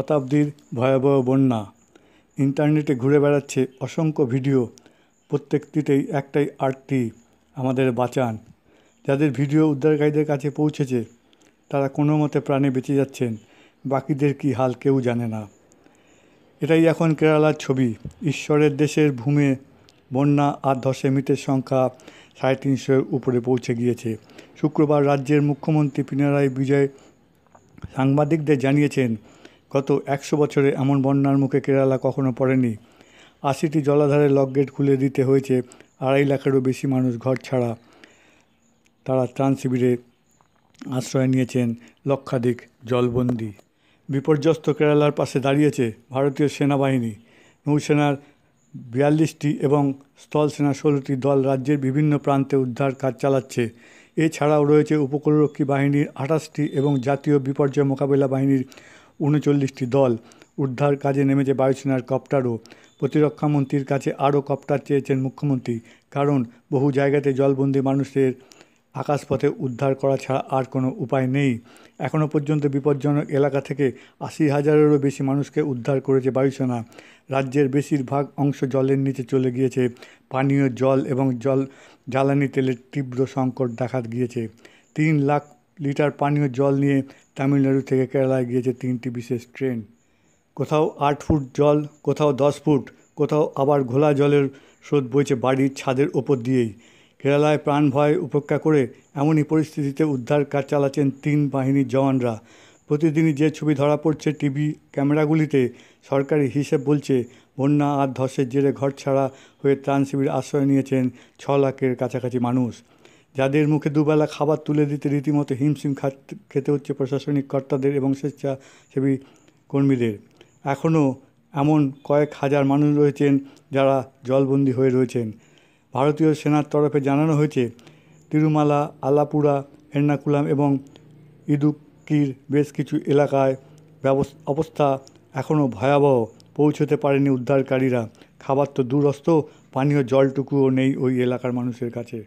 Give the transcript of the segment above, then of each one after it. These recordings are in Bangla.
শতাব্দীর ভয়াবহ বন্যা ইন্টারনেটে ঘুরে বেড়াচ্ছে অসংখ্য ভিডিও প্রত্যেকটিতেই একটাই আর্টটি আমাদের বাঁচান যাদের ভিডিও উদ্ধারকারীদের কাছে পৌঁছেছে তারা কোনো মতে প্রাণে বেঁচে যাচ্ছেন বাকিদের কি হাল কেউ জানে না এটাই এখন কেরালার ছবি ঈশ্বরের দেশের ভূমে বন্যা আর ধসে মৃতের সংখ্যা সাড়ে তিনশোর উপরে পৌঁছে গিয়েছে শুক্রবার রাজ্যের মুখ্যমন্ত্রী পিনারায় বিজয় সাংবাদিকদের জানিয়েছেন গত একশো বছরে এমন বন্যার মুখে কেরালা কখনো পড়েনি আশিটি জলাধারের লকগেট খুলে দিতে হয়েছে আড়াই লাখেরও বেশি মানুষ ঘর ছাড়া তারা ত্রাণ শিবিরে আশ্রয় নিয়েছেন লক্ষাধিক জলবন্দি বিপর্যস্ত কেরালার পাশে দাঁড়িয়েছে ভারতীয় সেনাবাহিনী নৌসেনার বিয়াল্লিশটি এবং স্থলসেনা ষোলোটি দল রাজ্যের বিভিন্ন প্রান্তে উদ্ধার কাজ চালাচ্ছে এছাড়াও রয়েছে উপকূলরক্ষী বাহিনীর আঠাশটি এবং জাতীয় বিপর্যয় মোকাবেলা বাহিনীর উনচল্লিশটি দল উদ্ধার কাজে নেমেছে বায়ুসেনার কপ্টারও প্রতিরক্ষামন্ত্রীর কাছে আরও কপ্টার চেয়েছেন মুখ্যমন্ত্রী কারণ বহু জায়গাতে জলবন্দি মানুষের আকাশপথে উদ্ধার করা ছাড়া আর কোনো উপায় নেই এখনও পর্যন্ত বিপজ্জনক এলাকা থেকে আশি হাজারেরও বেশি মানুষকে উদ্ধার করেছে বায়ুসেনা রাজ্যের বেশিরভাগ অংশ জলের নিচে চলে গিয়েছে পানীয় জল এবং জল জ্বালানি তেলের তীব্র সংকট দেখা গিয়েছে তিন লাখ লিটার পানীয় জল নিয়ে তামিলনাড়ু থেকে কেরালায় গিয়েছে তিনটি বিশেষ ট্রেন কোথাও আট ফুট জল কোথাও দশ ফুট কোথাও আবার ঘোলা জলের স্রোত বইছে বাড়ির ছাদের ওপর দিয়েই কেরালায় প্রাণ ভয় উপেক্ষা করে এমনই পরিস্থিতিতে উদ্ধার কাজ চালাচ্ছেন তিন বাহিনীর জওয়ানরা প্রতিদিনই যে ছবি ধরা পড়ছে টিভি ক্যামেরাগুলিতে সরকারি হিসেব বলছে বন্যা আর ধসের জেরে ঘর ছাড়া হয়ে ত্রাণ শিবির আশ্রয় নিয়েছেন ছ লাখের কাছাকাছি মানুষ যাদের মুখে দুবেলা খাবার তুলে দিতে রীতিমতো হিমশিম খেতে হচ্ছে প্রশাসনিক কর্তাদের এবং স্বেচ্ছাসেবী কর্মীদের এখনও এমন কয়েক হাজার মানুষ রয়েছেন যারা জলবন্দী হয়ে রয়েছেন ভারতীয় সেনার তরফে জানানো হয়েছে তিরুমালা আলাপুরা এর্নাকুলাম এবং ইদুক্কির বেশ কিছু এলাকায় অবস্থা এখনও ভয়াবহ পৌঁছতে পারেনি উদ্ধারকারীরা খাবার তো দূরস্থ পানীয় জলটুকুও নেই ওই এলাকার মানুষের কাছে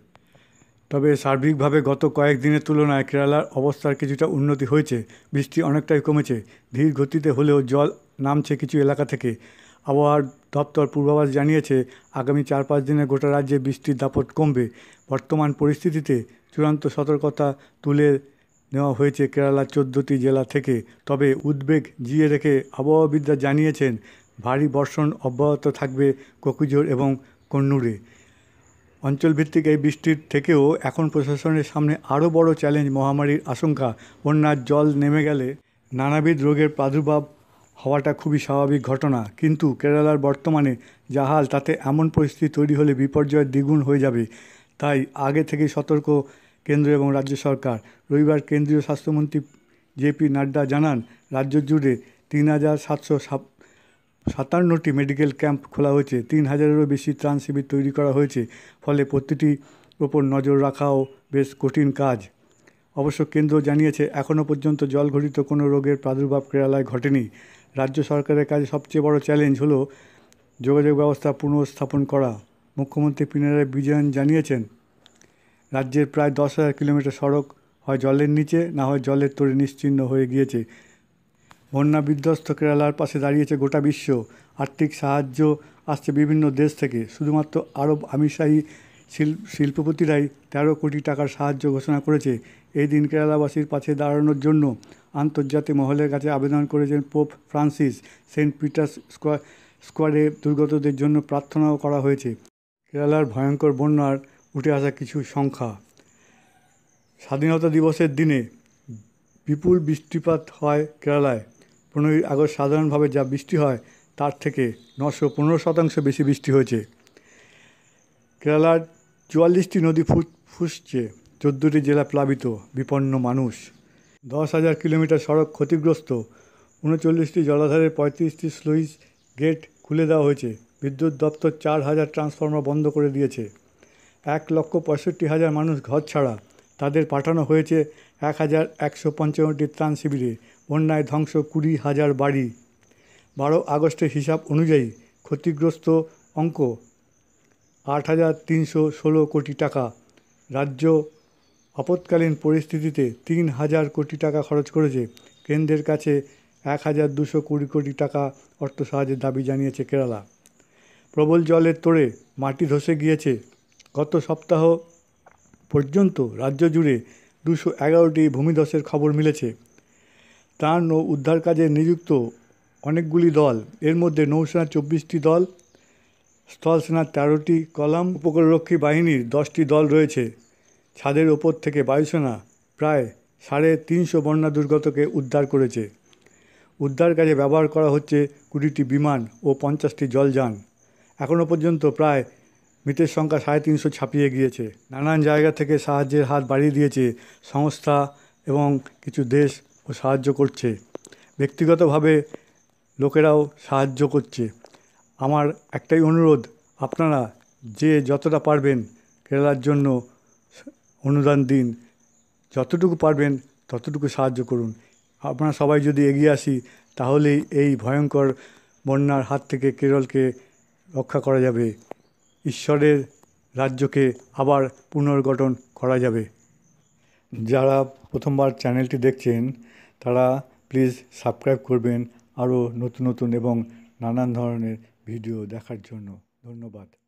তবে সার্বিকভাবে গত কয়েকদিনের তুলনায় কেরালার অবস্থার কিছুটা উন্নতি হয়েছে বৃষ্টি অনেকটাই কমেছে ধীর গতিতে হলেও জল নামছে কিছু এলাকা থেকে আবহাওয়ার দপ্তর পূর্বাভাস জানিয়েছে আগামী চার পাঁচ দিনে গোটা রাজ্যে বৃষ্টির দাপট কমবে বর্তমান পরিস্থিতিতে চূড়ান্ত সতর্কতা তুলে নেওয়া হয়েছে কেরালার চোদ্দোটি জেলা থেকে তবে উদ্বেগ জিয়ে রেখে আবহাওয়াবিদরা জানিয়েছেন ভারী বর্ষণ অব্যাহত থাকবে কোকিজোর এবং কন্নুরে অঞ্চলভিত্তিক এই বৃষ্টির থেকেও এখন প্রশাসনের সামনে আরও বড় চ্যালেঞ্জ মহামারীর আশঙ্কা বন্যার জল নেমে গেলে নানাবিধ রোগের প্রাদুর্ভাব হওয়াটা খুবই স্বাভাবিক ঘটনা কিন্তু কেরালার বর্তমানে জাহাল তাতে এমন পরিস্থিতি তৈরি হলে বিপর্যয় দ্বিগুণ হয়ে যাবে তাই আগে থেকেই সতর্ক কেন্দ্র এবং রাজ্য সরকার রবিবার কেন্দ্রীয় স্বাস্থ্যমন্ত্রী জেপি নাড্ডা জানান রাজ্য জুড়ে তিন হাজার সাতশো সাতান্নটি মেডিকেল ক্যাম্প খোলা হয়েছে তিন হাজারেরও বেশি ত্রাণ শিবির তৈরি করা হয়েছে ফলে প্রতিটি ওপর নজর রাখাও বেশ কঠিন কাজ অবশ্য কেন্দ্র জানিয়েছে এখনও পর্যন্ত জলঘটিত কোনো রোগের প্রাদুর্ভাব কেরালায় ঘটেনি রাজ্য সরকারের কাছে সবচেয়ে বড় চ্যালেঞ্জ হলো যোগাযোগ ব্যবস্থা পুনঃস্থাপন করা মুখ্যমন্ত্রী পিনারায় বিজয়ন জানিয়েছেন রাজ্যের প্রায় দশ হাজার কিলোমিটার সড়ক হয় জলের নিচে না হয় জলের তরে নিশ্চিহ্ন হয়ে গিয়েছে বন্যা বিধ্বস্ত কেরালার পাশে দাঁড়িয়েছে গোটা বিশ্ব আর্থিক সাহায্য আসছে বিভিন্ন দেশ থেকে শুধুমাত্র আরব আমিরশাহী শিল্পপতিরাই তেরো কোটি টাকার সাহায্য ঘোষণা করেছে এই দিন কেরালাবাসীর পাশে দাঁড়ানোর জন্য আন্তর্জাতিক মহলের কাছে আবেদন করেছেন Pope Francis Saint Peter's Square স্কোয়াডে দুর্গতদের জন্য প্রার্থনাও করা হয়েছে কেরালার ভয়ঙ্কর বন্যার উঠে আসা কিছু সংখ্যা স্বাধীনতা দিবসের দিনে বিপুল বৃষ্টিপাত হয় কেরালায় পনেরোই আগস্ট সাধারণভাবে যা বৃষ্টি হয় তার থেকে নশো পনেরো শতাংশ বেশি বৃষ্টি হয়েছে কেরালার চুয়াল্লিশটি নদী ফু ফুসছে চোদ্দোটি জেলা প্লাবিত বিপন্ন মানুষ দশ হাজার কিলোমিটার সড়ক ক্ষতিগ্রস্ত উনচল্লিশটি জলাধারের পঁয়ত্রিশটি স্লুইস গেট খুলে দেওয়া হয়েছে বিদ্যুৎ দপ্তর চার হাজার ট্রান্সফর্মার বন্ধ করে দিয়েছে এক লক্ষ পঁয়ষট্টি হাজার মানুষ ঘর ছাড়া তাদের পাঠানো হয়েছে এক হাজার একশো পঞ্চান্নটি ত্রাণ শিবিরে বন্যায় ধ্বংস কুড়ি হাজার বাড়ি বারো আগস্টের হিসাব অনুযায়ী ক্ষতিগ্রস্ত অঙ্ক আট হাজার তিনশো ষোলো কোটি টাকা রাজ্য আপৎকালীন পরিস্থিতিতে তিন হাজার কোটি টাকা খরচ করেছে কেন্দ্রের কাছে এক হাজার দুশো কুড়ি কোটি টাকা অর্থ সাহায্যের দাবি জানিয়েছে কেরালা প্রবল জলের তোড়ে মাটি ধসে গিয়েছে গত সপ্তাহ পর্যন্ত রাজ্য জুড়ে দুশো এগারোটি ভূমিধসের খবর মিলেছে ত্রাণ ও উদ্ধার কাজে নিযুক্ত অনেকগুলি দল এর মধ্যে নৌসেনার চব্বিশটি দল স্থলসেনার তেরোটি কলাম উপকূলরক্ষী বাহিনীর দশটি দল রয়েছে ছাদের ওপর থেকে বায়ুসেনা প্রায় সাড়ে তিনশো বন্যা দুর্গতকে উদ্ধার করেছে উদ্ধার কাজে ব্যবহার করা হচ্ছে কুড়িটি বিমান ও পঞ্চাশটি জলযান এখনও পর্যন্ত প্রায় মৃতের সংখ্যা সাড়ে তিনশো ছাপিয়ে গিয়েছে নানান জায়গা থেকে সাহায্যের হাত বাড়িয়ে দিয়েছে সংস্থা এবং কিছু দেশ ও সাহায্য করছে ব্যক্তিগতভাবে লোকেরাও সাহায্য করছে আমার একটাই অনুরোধ আপনারা যে যতটা পারবেন কেরালার জন্য অনুদান দিন যতটুকু পারবেন ততটুকু সাহায্য করুন আপনারা সবাই যদি এগিয়ে আসি তাহলেই এই ভয়ঙ্কর বন্যার হাত থেকে কেরলকে রক্ষা করা যাবে ঈশ্বরের রাজ্যকে আবার পুনর্গঠন করা যাবে যারা প্রথমবার চ্যানেলটি দেখছেন তারা প্লিজ সাবস্ক্রাইব করবেন আরও নতুন নতুন এবং নানান ধরনের ভিডিও দেখার জন্য ধন্যবাদ